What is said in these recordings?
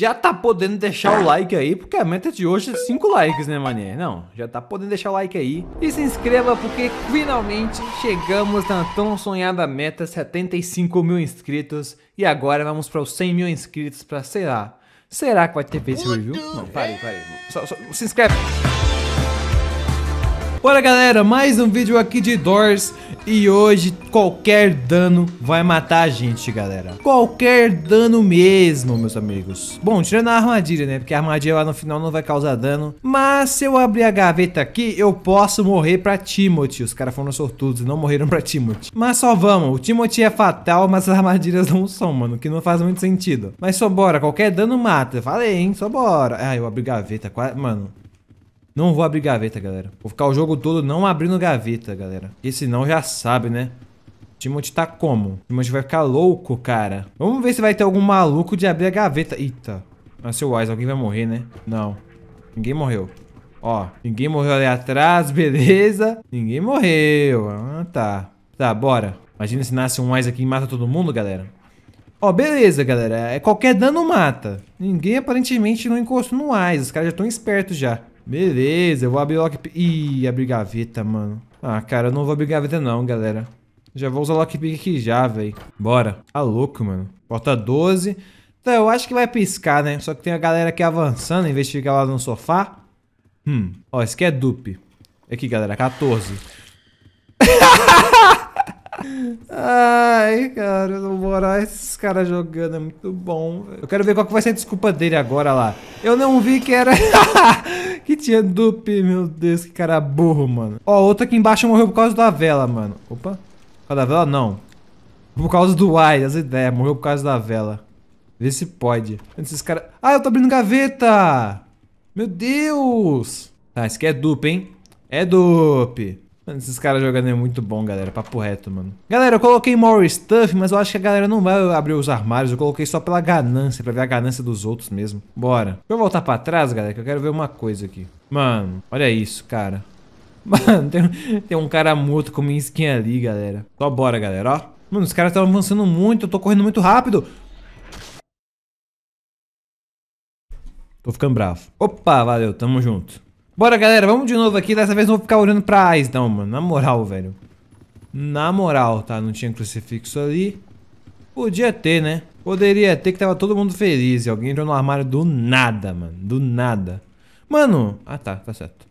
Já tá podendo deixar o like aí, porque a meta de hoje é 5 likes, né, mané? Não, já tá podendo deixar o like aí. E se inscreva, porque finalmente chegamos na tão sonhada meta 75 mil inscritos. E agora vamos para os 100 mil inscritos para sei lá, será que vai ter face review? Não, parei, parei. Só, só, se inscreve. Bora, galera, mais um vídeo aqui de Doors. E hoje qualquer dano vai matar a gente, galera. Qualquer dano mesmo, meus amigos. Bom, tirando a armadilha, né? Porque a armadilha lá no final não vai causar dano. Mas se eu abrir a gaveta aqui, eu posso morrer pra Timothy. Os caras foram sortudos, e não morreram pra Timothy. Mas só vamos. O Timothy é fatal, mas as armadilhas não são, mano. Que não faz muito sentido. Mas só bora. Qualquer dano mata. Falei, hein? Só bora. Ah, eu abri gaveta. Quase... Mano, não vou abrir gaveta, galera. Vou ficar o jogo todo não abrindo gaveta, galera. Porque senão já sabe, né? Timothy tá como? Timothy vai ficar louco, cara. Vamos ver se vai ter algum maluco de abrir a gaveta. Eita. Nasceu ah, o alguém vai morrer, né? Não. Ninguém morreu. Ó, ninguém morreu ali atrás, beleza. Ninguém morreu. Ah, tá. Tá, bora. Imagina se nasce um Wise aqui e mata todo mundo, galera. Ó, beleza, galera. É qualquer dano mata. Ninguém aparentemente não encostou no Wise. Os caras já estão espertos já. Beleza, eu vou abrir o lockpick. Ih, abrir gaveta, mano. Ah, cara, eu não vou abrir gaveta não, galera. Já vou usar o lockpick aqui já, velho. Bora. Tá louco, mano. Porta 12. Então, eu acho que vai piscar, né? Só que tem a galera aqui avançando, em vez de ficar lá no sofá. Hum. Ó, esse aqui é dupe. Aqui, galera, 14. Ai, cara, o Moraes, esses caras jogando é muito bom. Véio. Eu quero ver qual que vai ser a desculpa dele agora lá. Eu não vi que era... que tinha dupe, meu Deus, que cara burro, mano. Ó, outro aqui embaixo morreu por causa da vela, mano. Opa. Por causa da vela, não. Por causa do Y, as ideias. Morreu por causa da vela. Vê se pode. Esses caras... Ah, eu tô abrindo gaveta! Meu Deus! Tá, esse aqui é dupe, hein? É dupe. Mano, esses caras jogando é muito bom, galera. Papo reto, mano. Galera, eu coloquei more stuff, mas eu acho que a galera não vai abrir os armários. Eu coloquei só pela ganância, pra ver a ganância dos outros mesmo. Bora. Deixa eu voltar pra trás, galera, que eu quero ver uma coisa aqui. Mano, olha isso, cara. Mano, tem, tem um cara morto com minha skin ali, galera. Só bora, galera, ó. Mano, os caras estão avançando muito. Eu tô correndo muito rápido. Tô ficando bravo. Opa, valeu, tamo junto. Bora, galera, vamos de novo aqui. Dessa vez não vou ficar olhando pra Ais, não, mano. Na moral, velho. Na moral, tá? Não tinha crucifixo ali. Podia ter, né? Poderia ter que tava todo mundo feliz e alguém entrou no armário do nada, mano. Do nada. Mano! Ah, tá. Tá certo.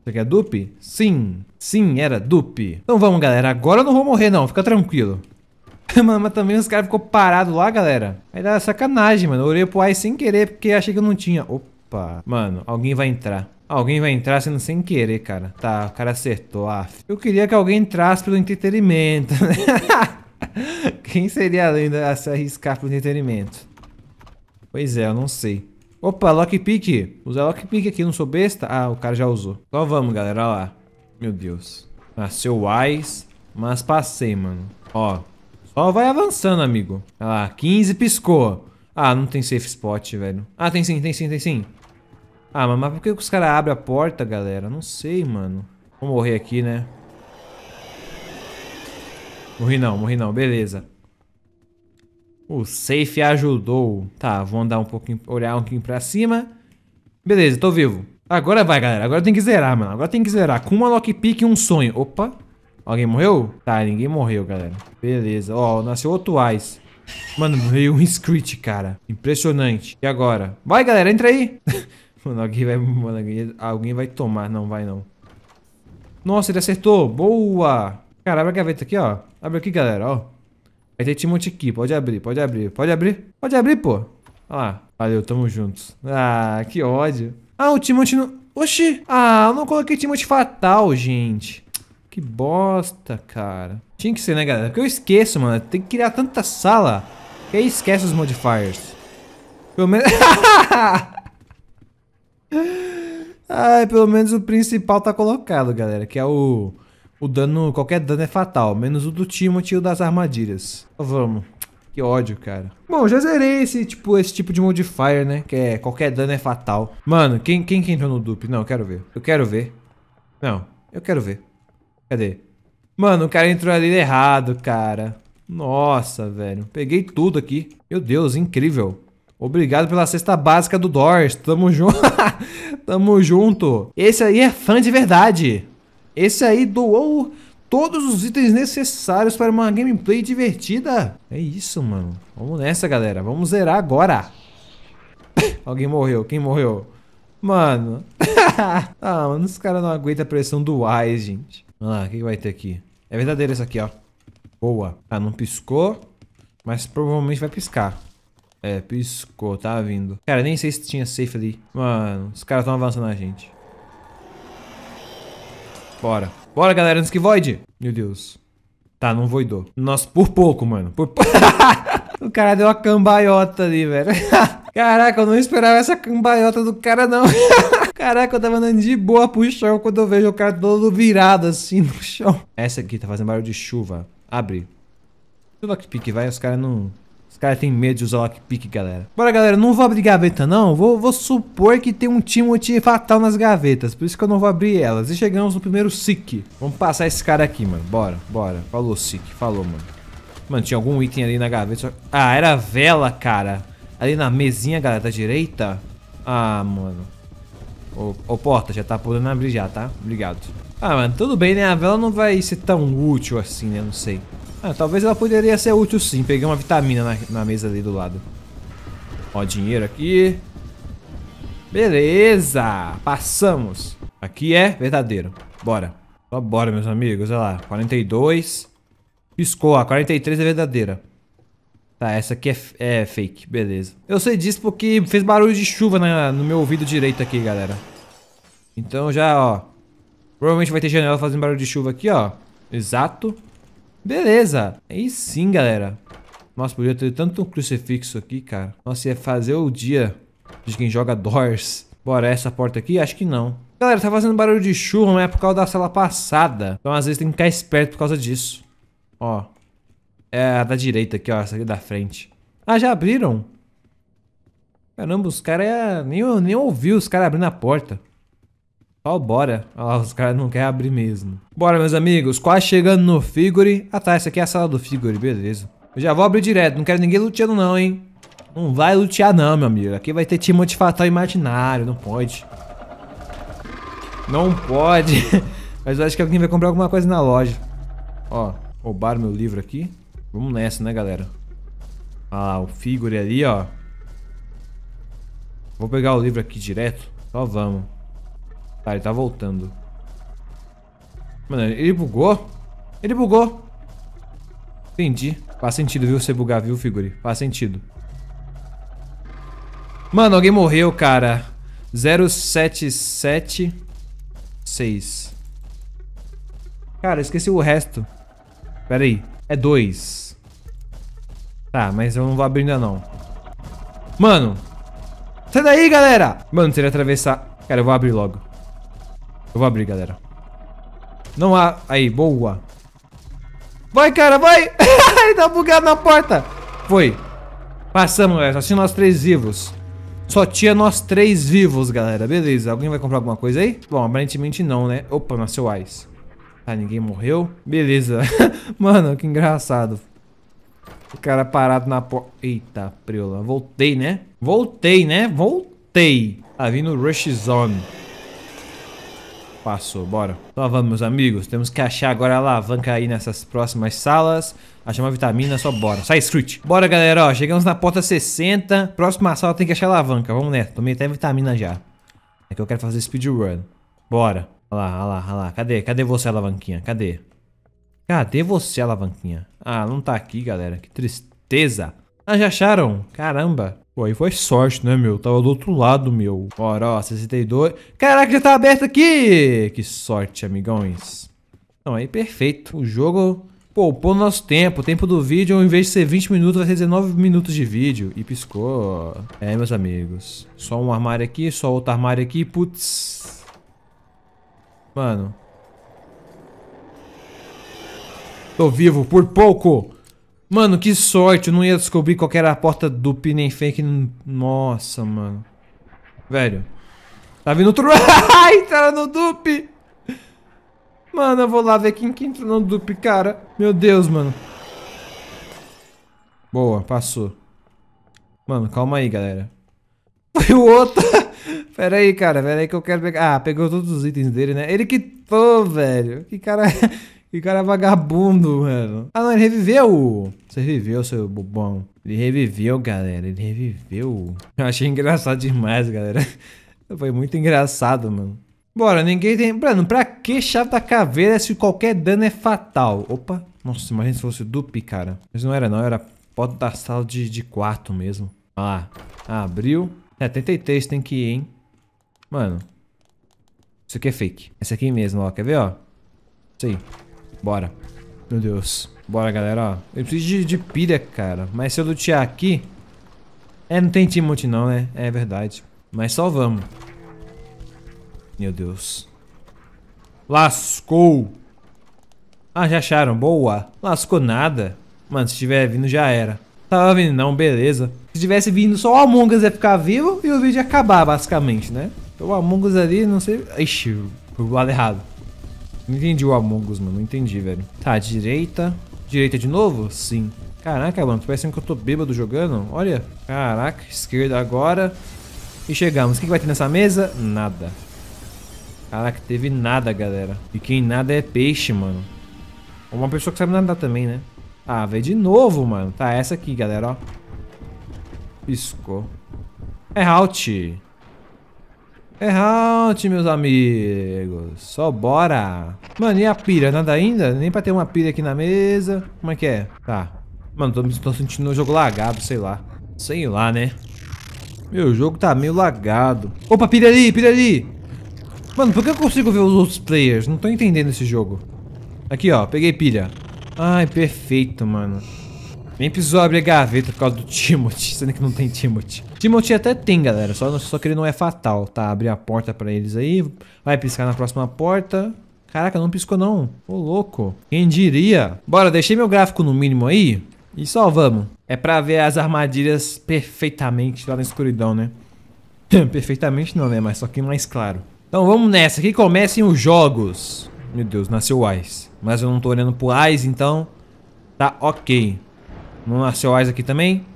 Isso aqui é dupe? Sim. Sim, era dupe. Então vamos, galera. Agora eu não vou morrer, não. Fica tranquilo. mano, mas também os caras ficou parado lá, galera. Aí dá sacanagem, mano. Eu olhei pro Ais sem querer porque achei que eu não tinha. Opa. Mano, alguém vai entrar. Alguém vai entrar sendo sem querer, cara. Tá, o cara acertou. Ah, eu queria que alguém entrasse pelo entretenimento, né? Quem seria ainda a se arriscar pelo entretenimento? Pois é, eu não sei. Opa, lockpick. Usa lockpick aqui, não sou besta? Ah, o cara já usou. Então vamos, galera, olha lá. Meu Deus. Nasceu wise, mas passei, mano. Ó, só vai avançando, amigo. Olha lá, 15 piscou. Ah, não tem safe spot, velho. Ah, tem sim, tem sim, tem sim. Ah, mas por que os caras abrem a porta, galera? Não sei, mano. Vou morrer aqui, né? Morri não, morri não. Beleza. O safe ajudou. Tá, vou andar um pouquinho, olhar um pouquinho pra cima. Beleza, tô vivo. Agora vai, galera. Agora tem que zerar, mano. Agora tem que zerar. Com uma lockpick e um sonho. Opa. Alguém morreu? Tá, ninguém morreu, galera. Beleza. Ó, nasceu outro Ice. Mano, veio um Screech, cara. Impressionante. E agora? Vai, galera, entra aí. Mano, alguém vai, mano, alguém vai tomar. Não, vai não. Nossa, ele acertou. Boa. Cara, abre a gaveta aqui, ó. Abre aqui, galera, ó. Vai ter timon aqui. Pode abrir, pode abrir. Pode abrir? Pode abrir, pô. Olha lá. Valeu, tamo juntos. Ah, que ódio. Ah, o timon não... Oxi. Ah, eu não coloquei timon fatal, gente. Que bosta, cara. Tinha que ser, né, galera? Porque eu esqueço, mano. Tem que criar tanta sala. Que aí esquece os modifiers. Pelo menos... Ah, pelo menos o principal tá colocado, galera, que é o... O dano, qualquer dano é fatal, menos o do Timothy e o das armadilhas. Então, vamos. Que ódio, cara. Bom, já zerei esse tipo, esse tipo de modifier, né? Que é qualquer dano é fatal. Mano, quem, quem que entrou no dupe? Não, eu quero ver. Eu quero ver. Não, eu quero ver. Cadê? Mano, o cara entrou ali errado, cara. Nossa, velho. Peguei tudo aqui. Meu Deus, incrível. Obrigado pela cesta básica do Doors. Tamo junto. Tamo junto. Esse aí é fã de verdade. Esse aí doou todos os itens necessários para uma gameplay divertida. É isso, mano. Vamos nessa, galera. Vamos zerar agora. Alguém morreu. Quem morreu? Mano. ah, mano, os caras não aguentam a pressão do Wise, gente. Vamos lá, o que vai ter aqui? É verdadeiro isso aqui, ó. Boa. Ah, não piscou, mas provavelmente vai piscar. É, piscou, tá vindo. Cara, nem sei se tinha safe ali. Mano, os caras estão avançando na gente. Bora. Bora, galera, antes que voide. Meu Deus. Tá, não voidou. Nossa, por pouco, mano. Por pouco. o cara deu uma cambaiota ali, velho. Caraca, eu não esperava essa cambaiota do cara, não. Caraca, eu tava andando de boa pro chão quando eu vejo o cara todo virado assim no chão. Essa aqui tá fazendo barulho de chuva. Abre. Chuva que pique vai, os caras não... Os caras têm medo de usar lockpick, galera. Bora, galera, não vou abrir gaveta, não. Vou, vou supor que tem um Timothy fatal nas gavetas. Por isso que eu não vou abrir elas. E chegamos no primeiro Sick. Vamos passar esse cara aqui, mano. Bora, bora. Falou, Sick. Falou, mano. Mano, tinha algum item ali na gaveta. Ah, era vela, cara. Ali na mesinha, galera, da direita. Ah, mano. Ô, ô porta, já tá podendo abrir já, tá? Obrigado. Ah, mano, tudo bem, né? A vela não vai ser tão útil assim, né? Não sei. Ah, talvez ela poderia ser útil sim. Peguei uma vitamina na, na mesa ali do lado. Ó, dinheiro aqui. Beleza, passamos. Aqui é verdadeiro. Bora. Só bora, meus amigos. Olha lá, 42. Piscou, a 43 é verdadeira. Tá, essa aqui é, é fake. Beleza. Eu sei disso porque fez barulho de chuva na, no meu ouvido direito aqui, galera. Então já, ó. Provavelmente vai ter janela fazendo barulho de chuva aqui, ó. Exato. Beleza. Aí sim, galera. Nossa, podia ter tanto crucifixo aqui, cara. Nossa, ia fazer o dia de quem joga Doors. Bora, essa porta aqui? Acho que não. Galera, tá fazendo barulho de churro, mas é por causa da sala passada. Então, às vezes, tem que ficar esperto por causa disso. Ó. É a da direita aqui, ó. Essa aqui da frente. Ah, já abriram? Caramba, os caras... Nem, nem ouviu os caras abrindo a porta. Ó, oh, bora. oh, os caras não querem abrir mesmo. Bora, meus amigos. Quase chegando no Figure. Ah, tá. Essa aqui é a sala do Figure. Beleza. Eu já vou abrir direto. Não quero ninguém luteando, não, hein. Não vai lutear, não, meu amigo. Aqui vai ter Timothy Fatal imaginário. Não pode. Não pode. Mas eu acho que alguém vai comprar alguma coisa na loja. Ó, roubaram meu livro aqui. Vamos nessa, né, galera? Ah, o Figure ali, ó. Vou pegar o livro aqui direto. Só vamos. Tá, ele tá voltando. Mano, ele bugou? Ele bugou. Entendi. Faz sentido, viu? Você bugar, viu, Figure? Faz sentido. Mano, alguém morreu, cara. 0776. Cara, esqueci o resto. Pera aí. É dois Tá, mas eu não vou abrir ainda, não. Mano! Sai daí, galera! Mano, ele atravessar... Cara, eu vou abrir logo. Eu vou abrir, galera. Não há... Aí, boa. Vai, cara, vai! Ele tá bugado na porta. Foi. Passamos, galera. É, só tinha nós três vivos. Só tinha nós três vivos, galera. Beleza. Alguém vai comprar alguma coisa aí? Bom, aparentemente não, né? Opa, nasceu Ice. Tá, ninguém morreu. Beleza. Mano, que engraçado. O cara parado na porta. Eita, preula. Voltei, né? Voltei, né? Voltei. Tá vindo Rush Zone. Passou, bora. Então vamos, meus amigos. Temos que achar agora a alavanca aí nessas próximas salas. Achar uma vitamina, só bora. Sai, Scrooge. Bora, galera, ó. Chegamos na porta 60. Próxima sala tem que achar a alavanca. Vamos nessa. Tomei até vitamina já. É que eu quero fazer speedrun. Bora. Olha lá, olha lá, olha lá. Cadê? Cadê você, alavanquinha? Cadê? Cadê você, alavanquinha? Ah, não tá aqui, galera. Que tristeza. Ah, já acharam? Caramba. Pô, aí foi sorte, né, meu? Tava do outro lado, meu. Bora, ó, 62. Caraca, já tá aberto aqui! Que sorte, amigões. Então, aí perfeito. O jogo poupou nosso tempo. O tempo do vídeo, ao invés de ser 20 minutos, vai ser 19 minutos de vídeo. E piscou. É, meus amigos. Só um armário aqui, só outro armário aqui. Putz. Mano. Tô vivo por pouco. Mano, que sorte. Eu não ia descobrir qual era a porta do nem fake. Nossa, mano. Velho. Tá vindo outro... Entraram no dupe. Mano, eu vou lá ver quem que entrou no dupe, cara. Meu Deus, mano. Boa, passou. Mano, calma aí, galera. Foi o outro. pera aí, cara. Pera aí que eu quero pegar... Ah, pegou todos os itens dele, né? Ele quitou, velho. Que cara... Que cara é vagabundo, mano. Ah, não, ele reviveu. Você reviveu, seu bobão. Ele reviveu, galera. Ele reviveu. Eu achei engraçado demais, galera. Foi muito engraçado, mano. Bora, ninguém tem... Mano, pra que chave da caveira se qualquer dano é fatal? Opa. Nossa, imagina se fosse dupe, cara. Mas não era não, era porta da sala de, de quarto mesmo. Ah, abriu. 73 tem que ir, hein? Mano. Isso aqui é fake. Essa aqui mesmo, ó. Quer ver, ó? Isso aí. Bora. Meu Deus. Bora, galera, ó. Eu preciso de, de pilha, cara. Mas se eu lutear aqui... É, não tem Timothy não, né? É verdade. Mas só vamos. Meu Deus. Lascou. Ah, já acharam. Boa. Lascou nada. Mano, se tiver vindo, já era. Tava vindo não, beleza. Se tivesse vindo, só o Among Us ia ficar vivo e o vídeo ia acabar, basicamente, né? Então o Among Us ali, não sei... Ixi, eu lado errado. Não entendi o Among Us, mano. Não entendi, velho. Tá, direita. Direita de novo? Sim. Caraca, mano. Parecendo que eu tô bêbado jogando. Olha. Caraca. Esquerda agora. E chegamos. O que, que vai ter nessa mesa? Nada. Caraca, teve nada, galera. E quem nada é peixe, mano. Ou uma pessoa que sabe nadar também, né? Ah, velho, de novo, mano. Tá, essa aqui, galera, ó. Piscou. É out. É round, meus amigos. Só bora. Mano, e a pira? Nada ainda? Nem pra ter uma pira aqui na mesa. Como é que é? Tá. Mano, tô, tô sentindo o jogo lagado, sei lá. Sei lá, né? Meu jogo tá meio lagado. Opa, pira ali, pira ali. Mano, por que eu consigo ver os outros players? Não tô entendendo esse jogo. Aqui, ó. Peguei pilha. Ai, perfeito, mano. Nem precisou abrir gaveta por causa do Timothy, sendo que não tem Timothy. Timothy até tem, galera. Só, só que ele não é fatal, tá? Abrir a porta pra eles aí. Vai piscar na próxima porta. Caraca, não piscou não. Ô, louco. Quem diria? Bora, deixei meu gráfico no mínimo aí. E só vamos. É pra ver as armadilhas perfeitamente lá na escuridão, né? perfeitamente não, né? Mas só que mais claro. Então vamos nessa. Que comecem os jogos. Meu Deus, nasceu o Ice. Mas eu não tô olhando pro Ice, então... Tá ok. Não nasceu o Ice aqui também?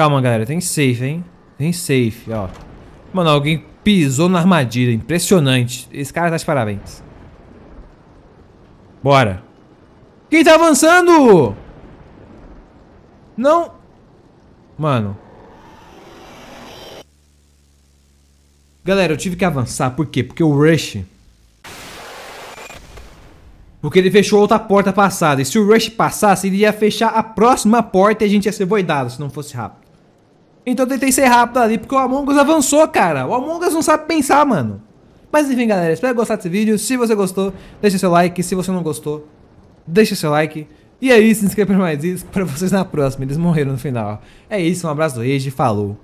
Calma, galera. Tem safe, hein? Tem safe, ó. Mano, alguém pisou na armadilha. Impressionante. Esse cara tá de parabéns. Bora. Quem tá avançando? Não. Mano. Galera, eu tive que avançar. Por quê? Porque o Rush... Porque ele fechou outra porta passada. E se o Rush passasse, ele ia fechar a próxima porta e a gente ia ser voidado se não fosse rápido. Então eu tentei ser rápido ali, porque o Among Us avançou, cara. O Among Us não sabe pensar, mano. Mas enfim, galera, espero que gostar desse vídeo. Se você gostou, deixa seu like. Se você não gostou, deixa seu like. E é isso, se inscreva para mais isso, para vocês na próxima. Eles morreram no final. É isso, um abraço do Rage, falou.